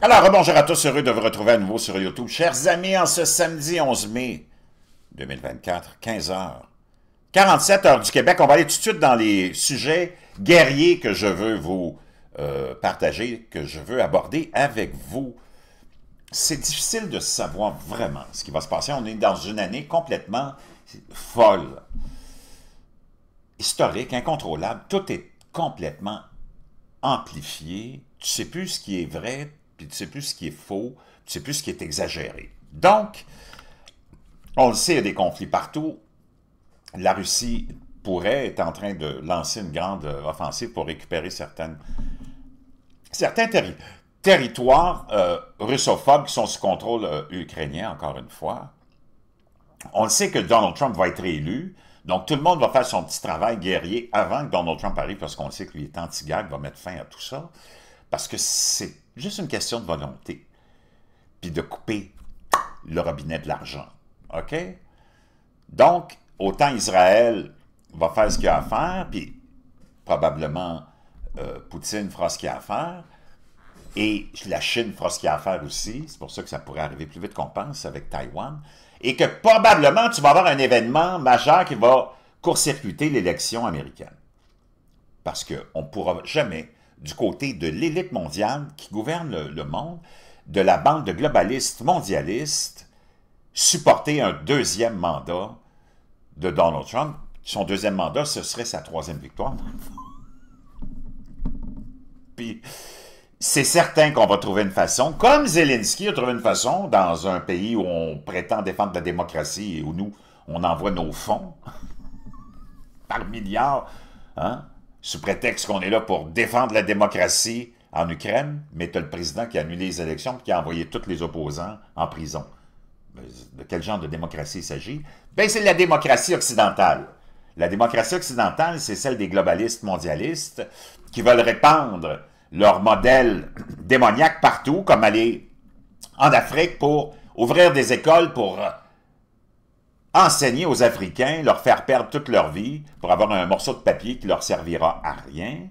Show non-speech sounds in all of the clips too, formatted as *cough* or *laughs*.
Alors, bonjour à tous, heureux de vous retrouver à nouveau sur YouTube. Chers amis, en ce samedi 11 mai 2024, 15h, 47 heures du Québec, on va aller tout de suite dans les sujets guerriers que je veux vous euh, partager, que je veux aborder avec vous. C'est difficile de savoir vraiment ce qui va se passer. On est dans une année complètement folle, historique, incontrôlable. Tout est complètement amplifié. Tu sais plus ce qui est vrai, puis tu sais plus ce qui est faux, tu sais plus ce qui est exagéré. Donc, on le sait, il y a des conflits partout. La Russie pourrait être en train de lancer une grande offensive pour récupérer certains territoires euh, russophobes qui sont sous contrôle euh, ukrainien, encore une fois. On le sait que Donald Trump va être réélu, donc tout le monde va faire son petit travail guerrier avant que Donald Trump arrive, parce qu'on sait que est anti-gag, va mettre fin à tout ça. Parce que c'est juste une question de volonté. Puis de couper le robinet de l'argent. OK? Donc, autant Israël va faire ce qu'il a à faire, puis probablement euh, Poutine fera ce qu'il a à faire, et la Chine fera ce qu'il a à faire aussi. C'est pour ça que ça pourrait arriver plus vite qu'on pense avec Taïwan. Et que probablement, tu vas avoir un événement majeur qui va court-circuiter l'élection américaine. Parce qu'on ne pourra jamais du côté de l'élite mondiale qui gouverne le, monde, de la bande de globalistes mondialistes, supporter un deuxième mandat de Donald Trump. Son deuxième mandat, ce serait sa troisième victoire. Puis, c'est certain qu'on va trouver une façon, comme Zelensky a trouvé une façon, dans un pays où on prétend défendre la démocratie et où nous, on envoie nos fonds *laughs* par milliards, hein, sous prétexte qu'on est là pour défendre la démocratie en Ukraine, mais tu as le président qui a annulé les élections et qui a envoyé tous les opposants en prison. De quel genre de démocratie il s'agit? Bien, c'est la démocratie occidentale. La démocratie occidentale, c'est celle des globalistes mondialistes qui veulent répandre leur modèle démoniaque partout, comme aller en Afrique pour ouvrir des écoles pour enseigner aux Africains, leur faire perdre toute leur vie pour avoir un morceau de papier qui leur servira à rien.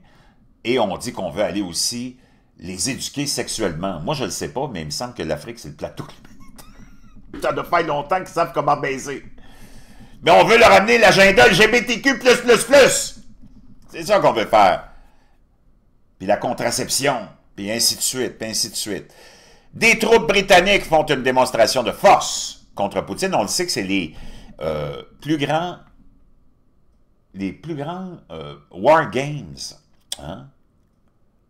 Et on dit qu'on veut aller aussi les éduquer sexuellement. Moi, je ne le sais pas, mais il me semble que l'Afrique, c'est le plateau de l'humanité. *laughs* Ça doit faire longtemps qu'ils savent comment baiser. Mais on veut leur amener l'agenda LGBTQ+++. C'est ça qu'on veut faire. Puis la contraception, puis ainsi de suite, puis ainsi de suite. Des troupes britanniques font une démonstration de force contre Poutine, on le sait que c'est les euh, plus grands les plus grands euh, war games hein,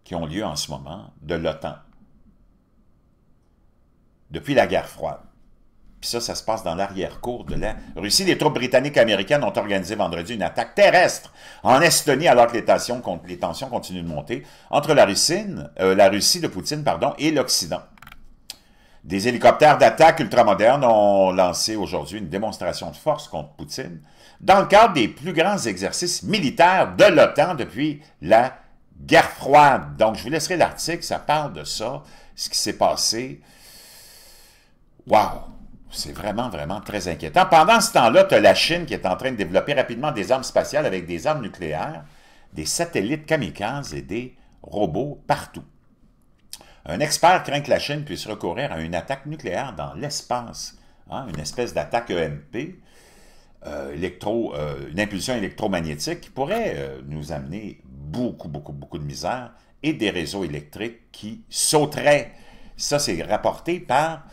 qui ont lieu en ce moment de l'OTAN depuis la guerre froide. Puis ça, ça se passe dans l'arrière-cour de la Russie. Les troupes britanniques et américaines ont organisé vendredi une attaque terrestre en Estonie alors que les tensions, les tensions continuent de monter entre la, Russie, euh, la Russie de Poutine pardon, et l'Occident. Des hélicoptères d'attaque ultramodernes ont lancé aujourd'hui une démonstration de force contre Poutine dans le cadre des plus grands exercices militaires de l'OTAN depuis la guerre froide. Donc, je vous laisserai l'article, ça parle de ça, ce qui s'est passé. Waouh, C'est vraiment, vraiment très inquiétant. Pendant ce temps-là, tu as la Chine qui est en train de développer rapidement des armes spatiales avec des armes nucléaires, des satellites kamikazes et des robots partout. Un expert craint que la Chine puisse recourir à une attaque nucléaire dans l'espace, hein, une espèce d'attaque EMP, euh, euh, une impulsion électromagnétique qui pourrait euh, nous amener beaucoup, beaucoup, beaucoup de misère et des réseaux électriques qui sauteraient. Ça, c'est rapporté par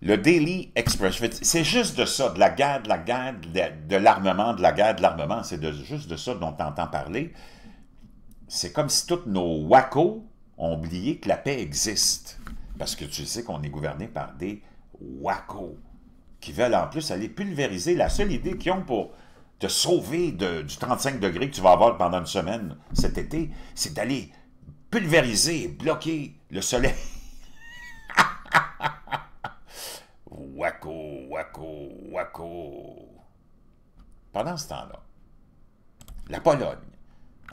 le Daily Express. C'est juste de ça, de la guerre, de la guerre, de l'armement, de la guerre, de l'armement. C'est juste de ça dont on entend parler. C'est comme si tous nos WACOs ont oublié que la paix existe. Parce que tu sais qu'on est gouverné par des wackos qui veulent en plus aller pulvériser la seule idée qu'ils ont pour te sauver du 35 degrés que tu vas avoir pendant une semaine cet été, c'est d'aller pulvériser et bloquer le soleil. WACO, WACO, WACO. Pendant ce temps-là, la Pologne,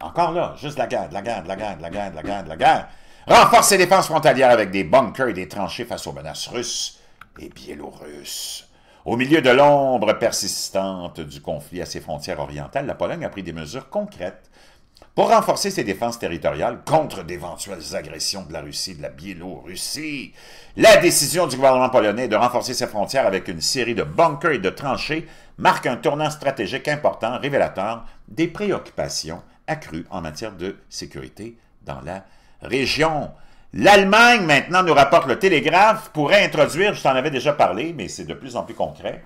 encore là, juste la guerre, la garde, la garde, la garde, la garde, la garde. Renforce ses défenses frontalières avec des bunkers et des tranchées face aux menaces russes et biélorusses. Au milieu de l'ombre persistante du conflit à ses frontières orientales, la Pologne a pris des mesures concrètes pour renforcer ses défenses territoriales contre d'éventuelles agressions de la Russie et de la Biélorussie. La décision du gouvernement polonais de renforcer ses frontières avec une série de bunkers et de tranchées marque un tournant stratégique important, révélateur des préoccupations accrue en matière de sécurité dans la région. L'Allemagne, maintenant, nous rapporte le Télégraphe, pourrait introduire, je t'en avais déjà parlé, mais c'est de plus en plus concret,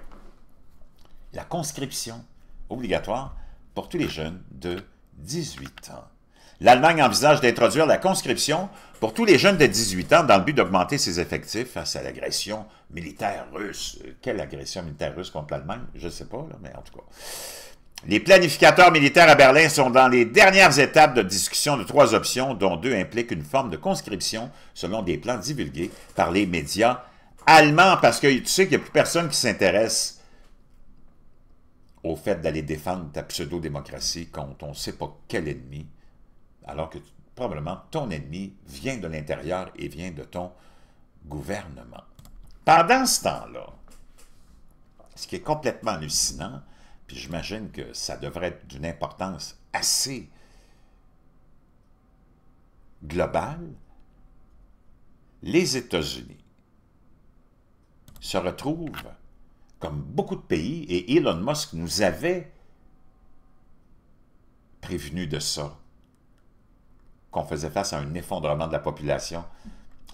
la conscription obligatoire pour tous les jeunes de 18 ans. L'Allemagne envisage d'introduire la conscription pour tous les jeunes de 18 ans dans le but d'augmenter ses effectifs face à l'agression militaire russe. Euh, quelle agression militaire russe contre l'Allemagne? Je ne sais pas, mais en tout cas. Les planificateurs militaires à Berlin sont dans les dernières étapes de discussion de trois options, dont deux impliquent une forme de conscription selon des plans divulgués par les médias allemands, parce que tu sais qu'il n'y a plus personne qui s'intéresse au fait d'aller défendre ta pseudo-démocratie quand on ne sait pas quel ennemi, alors que probablement ton ennemi vient de l'intérieur et vient de ton gouvernement. Pendant ce temps-là, ce qui est complètement hallucinant, puis j'imagine que ça devrait être d'une importance assez globale. Les États-Unis se retrouvent, comme beaucoup de pays, et Elon Musk nous avait prévenu de ça, qu'on faisait face à un effondrement de la population.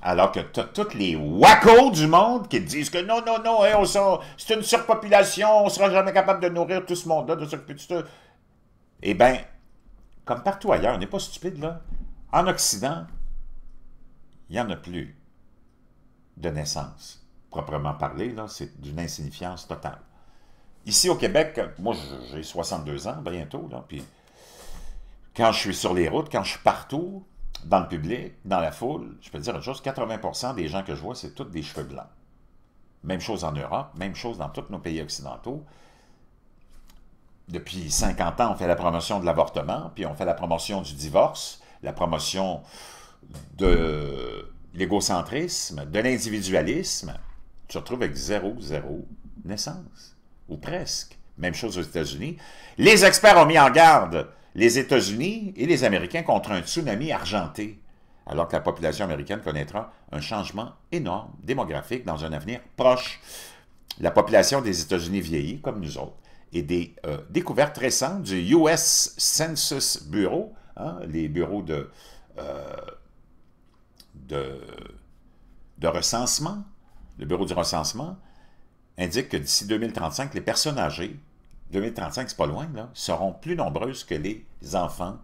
Alors que toutes tous les wackos du monde qui disent que non, non, non, c'est une surpopulation, on sera jamais capable de nourrir tout ce monde-là, de s'occuper de Eh bien, comme partout ailleurs, on n'est pas stupide, là. En Occident, il n'y en a plus de naissance. Proprement parlé, c'est d'une insignifiance totale. Ici au Québec, moi j'ai 62 ans bientôt, là, puis quand je suis sur les routes, quand je suis partout, dans le public, dans la foule, je peux dire une chose, 80 des gens que je vois, c'est tous des cheveux blancs. Même chose en Europe, même chose dans tous nos pays occidentaux. Depuis 50 ans, on fait la promotion de l'avortement, puis on fait la promotion du divorce, la promotion de l'égocentrisme, de l'individualisme. Tu te retrouves avec zéro, zéro naissance, ou presque. Même chose aux États-Unis. Les experts ont mis en garde les États-Unis et les Américains contre un tsunami argenté, alors que la population américaine connaîtra un changement énorme démographique dans un avenir proche. La population des États-Unis vieillit, comme nous autres, et des euh, découvertes récentes du US Census Bureau, hein, les bureaux euh, de, de recensement, le bureau du recensement, indique que d'ici 2035, les personnes âgées 2035, c'est pas loin, seront plus nombreuses que les enfants,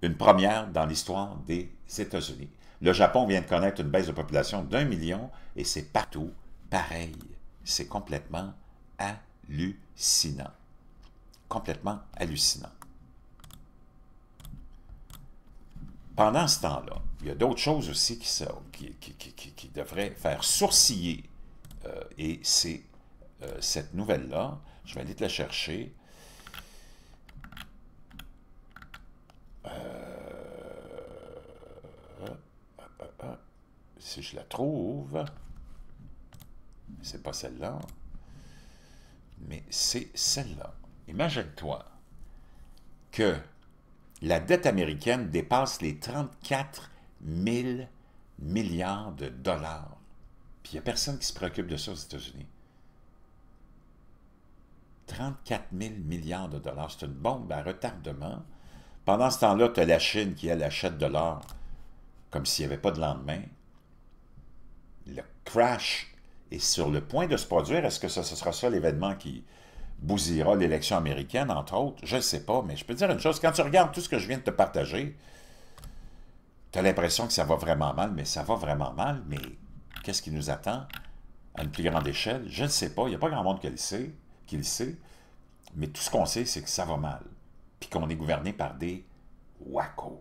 une première dans l'histoire des États-Unis. Le Japon vient de connaître une baisse de population d'un million et c'est partout pareil. C'est complètement hallucinant. Complètement hallucinant. Pendant ce temps-là, il y a d'autres choses aussi qui, devraient faire sourciller euh, et c'est euh, cette nouvelle-là. Je vais aller te la chercher. Euh, si je la trouve, c'est pas celle-là, mais c'est celle-là. Imagine-toi que la dette américaine dépasse les 34 000 milliards de dollars. Puis il n'y a personne qui se préoccupe de ça aux États-Unis. 34 000 milliards de dollars. C'est une bombe à retardement. Pendant ce temps-là, tu as la Chine qui, elle, achète de l'or comme s'il n'y avait pas de lendemain. Le crash est sur le point de se produire. Est-ce que ce, ce sera ça l'événement qui bousillera l'élection américaine, entre autres? Je ne sais pas, mais je peux te dire une chose. Quand tu regardes tout ce que je viens de te partager, tu as l'impression que ça va vraiment mal, mais ça va vraiment mal. Mais qu'est-ce qui nous attend à une plus grande échelle? Je ne sais pas. Il n'y a pas grand monde qui le sait qu'il sait, mais tout ce qu'on sait, c'est que ça va mal, puis qu'on est gouverné par des wacos.